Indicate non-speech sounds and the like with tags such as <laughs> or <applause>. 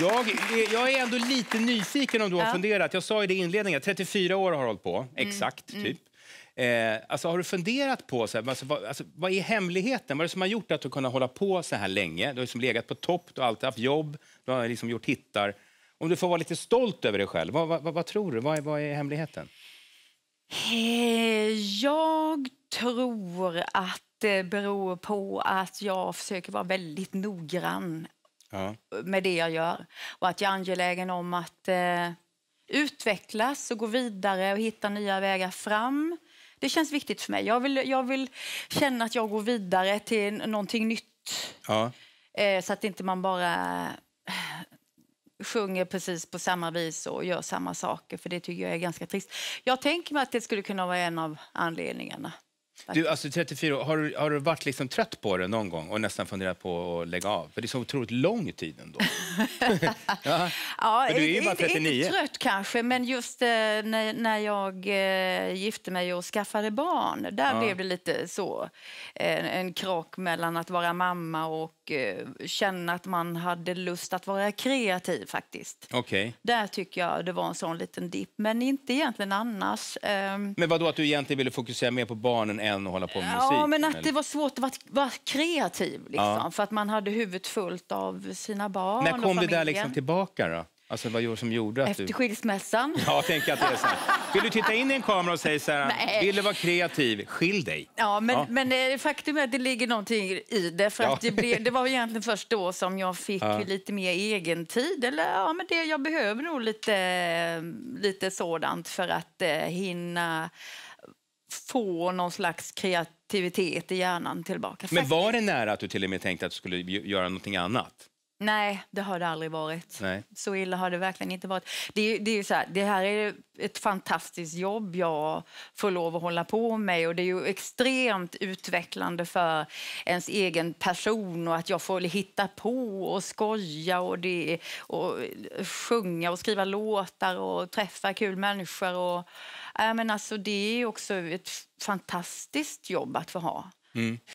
Jag, jag, är ändå lite nyfiken om du har ja. funderat. Jag sa i det inledningen, 34 år har hållit på, mm, exakt, mm. typ. Eh, alltså, har du funderat på så här, alltså, vad, alltså, vad, är hemligheten? Vad är det som har gjort att du kunnat hålla på så här länge? Du har liksom legat på topp, du har alltid haft jobb, du har liksom gjort hittar. Om du får vara lite stolt över dig själv, vad, vad, vad tror du? Vad är, vad är hemligheten? Eh, jag tror att det beror på att jag försöker vara väldigt noggrann ja. med det jag gör. Och att jag är angelägen om att eh, utvecklas och gå vidare och hitta nya vägar fram. Det känns viktigt för mig. Jag vill, jag vill känna att jag går vidare till någonting nytt. Ja. Eh, så att inte man bara eh, sjunger precis på samma vis och gör samma saker, för det tycker jag är ganska trist. Jag tänker mig att det skulle kunna vara en av anledningarna. Du, alltså 34 har du, har du varit liksom trött på det någon gång och nästan funderat på att lägga av? För det är så otroligt lång tid ändå. <laughs> ja. Ja, men du är ju bara 39. Inte, trött kanske, men just eh, när, jag eh, gifte mig och skaffade barn, där ja. blev det lite så. Eh, en, en krock mellan att vara mamma och känna att man hade lust att vara kreativ faktiskt. Okay. Där tycker jag det var en sån liten dipp, men inte egentligen annars. Ehm. Men vad då att du egentligen ville fokusera mer på barnen än att hålla på med musik? Ja, men att eller? det var svårt att vara, kreativ liksom, ja. för att man hade huvudet fullt av sina barn När kom det där liksom tillbaka då? Alltså vad gjorde som gjorde att Efter du... skilsmässan. Ja, tänk att det är så. Vill du titta in i en kamera och säga så här, Nej. vill du vara kreativ, skilj dig. Ja, men, ja. men eh, faktum är att det ligger någonting i det. För ja. att det, blev, det var egentligen först då som jag fick ja. lite mer egen tid. Eller ja, men det, jag behöver nog lite, lite sådant för att eh, hinna få någon slags kreativitet i hjärnan tillbaka. Men var det nära att du till och med tänkte att du skulle göra någonting annat? Nej, det har det aldrig varit. Nej. Så illa har det verkligen inte varit. Det, det, är så här, det här är ett fantastiskt jobb jag får lov att hålla på med och det är ju extremt utvecklande för ens egen person och att jag får hitta på och skoja och, det, och sjunga och skriva låtar och träffa kul människor. Och, äh, men alltså, det är också ett fantastiskt jobb att få ha. Mm.